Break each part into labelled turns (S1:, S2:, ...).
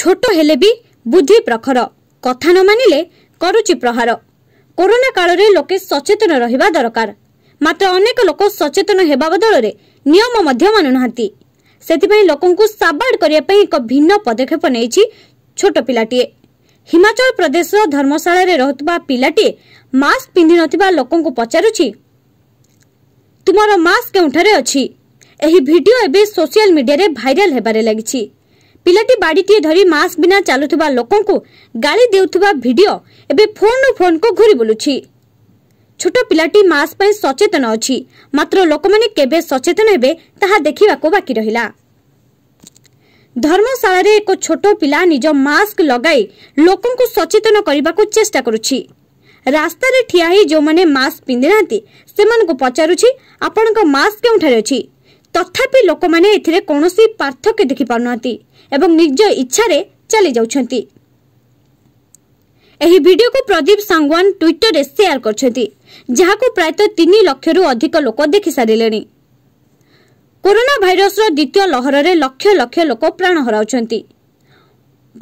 S1: ଛୋଟ ହେଲେ ବି ବୁଦ୍ଧି ପ୍ରଖର କଥା ନ ମାନିଲେ କରୁଛି ପ୍ରହାର କରୋନା କାଳରେ ଲୋକେ ସଚେତନ ରହିବା ଦରକାର ମାତ୍ର ଅନେକ ଲୋକ ସଚେତନ ହେବା ବଦଳରେ ନିୟମ ମଧ୍ୟ ମାନୁନାହାନ୍ତି ସେଥିପାଇଁ ଲୋକଙ୍କୁ ସାବାଡ କରିବା ପାଇଁ ଏକ ଭିନ୍ନ ପଦକ୍ଷେପ ନେଇଛି ଛୋଟ ପିଲାଟିଏ ହିମାଚଳ ପ୍ରଦେଶର ଧର୍ମଶାଳାରେ ରହୁଥିବା ପିଲାଟିଏ ମାସ୍କ ପିନ୍ଧିନଥିବା ଲୋକଙ୍କୁ ପଚାରୁଛି ତୁମର ମାସ୍କ କେଉଁଠାରେ ଅଛି ଏହି ଭିଡିଓ ଏବେ ସୋସିଆଲ ମିଡିଆରେ ଭାଇରାଲ ହେବାରେ ଲାଗିଛି ପିଲାଟି ବାଡ଼ିଟିଏ ଧରି ମାସ୍କ ବିନା ଚାଲୁଥିବା ଲୋକଙ୍କୁ ଗାଳି ଦେଉଥିବା ଭିଡ଼ିଓ ଏବେ ଫୋନ୍ରୁ ଫୋନ୍କୁ ଘୁରି ବୁଲୁଛି ଛୋଟ ପିଲାଟି ମାସ୍କ ପାଇଁ ସଚେତନ ଅଛି ମାତ୍ର ଲୋକମାନେ କେବେ ସଚେତନ ହେବେ ତାହା ଦେଖିବାକୁ ବାକି ରହିଲା ଧର୍ମଶାଳାରେ ଏକ ଛୋଟ ପିଲା ନିଜ ମାସ୍କ ଲଗାଇ ଲୋକଙ୍କୁ ସଚେତନ କରିବାକୁ ଚେଷ୍ଟା କରୁଛି ରାସ୍ତାରେ ଠିଆ ହୋଇ ଯେଉଁମାନେ ମାସ୍କ ପିନ୍ଧିନାହାନ୍ତି ସେମାନଙ୍କୁ ପଚାରୁଛି ଆପଣଙ୍କ ମାସ୍କ କେଉଁଠାରେ ଅଛି ତଥାପି ଲୋକମାନେ ଏଥିରେ କୌଣସି ପାର୍ଥକ୍ୟ ଦେଖିପାରୁନାହାନ୍ତି ଏବଂ ନିଜ ଇଚ୍ଛାରେ ଚାଲି ଯାଉଛନ୍ତି ଏହି ଭିଡିଓକୁ ପ୍ରଦୀପ ସାଙ୍ଗୱାନ ଟ୍ୱିଟରରେ ସେୟାର କରିଛନ୍ତି ଯାହାକୁ ପ୍ରାୟତଃ ତିନି ଲକ୍ଷରୁ ଅଧିକ ଲୋକ ଦେଖିସାରିଲେଣି କରୋନା ଭାଇରସର ଦ୍ୱିତୀୟ ଲହରରେ ଲକ୍ଷ ଲକ୍ଷ ଲୋକ ପ୍ରାଣ ହରାଉଛନ୍ତି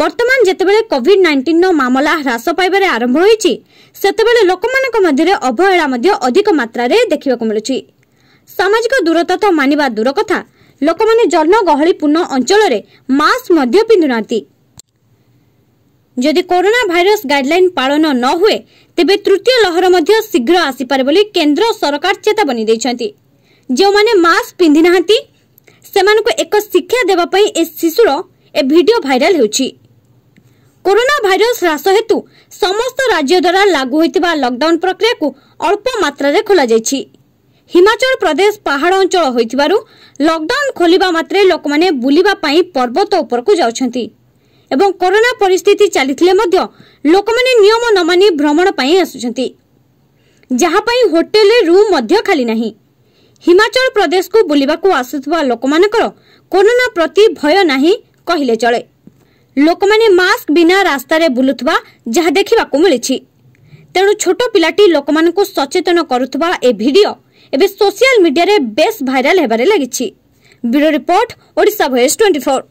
S1: ବର୍ତ୍ତମାନ ଯେତେବେଳେ କୋଭିଡ୍ ନାଇଣ୍ଟିନ୍ର ମାମଲା ହ୍ରାସ ପାଇବାରେ ଆରମ୍ଭ ହୋଇଛି ସେତେବେଳେ ଲୋକମାନଙ୍କ ମଧ୍ୟରେ ଅବହେଳା ମଧ୍ୟ ଅଧିକ ମାତ୍ରାରେ ଦେଖିବାକୁ ମିଳୁଛି ସାମାଜିକ ଦୂରତା ତ ମାନିବା ଦୂର କଥା ଲୋକମାନେ ଜନଗହଳିପୂର୍ଣ୍ଣ ଅଞ୍ଚଳରେ ମାସ୍କ ମଧ୍ୟ ପିନ୍ଧୁନାହାନ୍ତି ଯଦି କରୋନା ଭାଇରସ ଗାଇଡ୍ଲାଇନ୍ ପାଳନ ନ ହୁଏ ତେବେ ତୃତୀୟ ଲହର ମଧ୍ୟ ଶୀଘ୍ର ଆସିପାରେ ବୋଲି କେନ୍ଦ୍ର ସରକାର ଚେତାବନୀ ଦେଇଛନ୍ତି ଯେଉଁମାନେ ମାସ୍କ ପିନ୍ଧି ନାହାନ୍ତି ସେମାନଙ୍କୁ ଏକ ଶିକ୍ଷା ଦେବା ପାଇଁ ଏ ଶିଶୁର ଏ ଭିଡ଼ିଓ ଭାଇରାଲ ହେଉଛି କରୋନା ଭାଇରସ ହ୍ରାସ ହେତୁ ସମସ୍ତ ରାଜ୍ୟ ଦ୍ୱାରା ଲାଗୁ ହୋଇଥିବା ଲକ୍ଡାଉନ୍ ପ୍ରକ୍ରିୟାକୁ ଅଳ୍ପ ମାତ୍ରାରେ ଖୋଲାଯାଇଛି ହିମାଚଳ ପ୍ରଦେଶ ପାହାଡ଼ ଅଞ୍ଚଳ ହୋଇଥିବାରୁ ଲକ୍ଡାଉନ୍ ଖୋଲିବା ମାତ୍ରେ ଲୋକମାନେ ବୁଲିବା ପାଇଁ ପର୍ବତ ଉପରକୁ ଯାଉଛନ୍ତି ଏବଂ କରୋନା ପରିସ୍ଥିତି ଚାଲିଥିଲେ ମଧ୍ୟ ଲୋକମାନେ ନିୟମ ନ ମାନି ଭ୍ରମଣ ପାଇଁ ଆସୁଛନ୍ତି ଯାହାପାଇଁ ହୋଟେଲରେ ରୁମ୍ ମଧ୍ୟ ଖାଲି ନାହିଁ ହିମାଚଳ ପ୍ରଦେଶକୁ ବୁଲିବାକୁ ଆସୁଥିବା ଲୋକମାନଙ୍କର କରୋନା ପ୍ରତି ଭୟ ନାହିଁ କହିଲେ ଚଳେ ଲୋକମାନେ ମାସ୍କ ବିନା ରାସ୍ତାରେ ବୁଲୁଥିବା ଯାହା ଦେଖିବାକୁ ମିଳିଛି ତେଣୁ ଛୋଟ ପିଲାଟି ଲୋକମାନଙ୍କୁ ସଚେତନ କରୁଥିବା ଏ ଭିଡ଼ିଓ ଏବେ ସୋସିଆଲ ମିଡିଆରେ ବେଶ୍ ଭାଇରାଲ ହେବାରେ ଲାଗିଛି bureau report Odisha Voice twenty four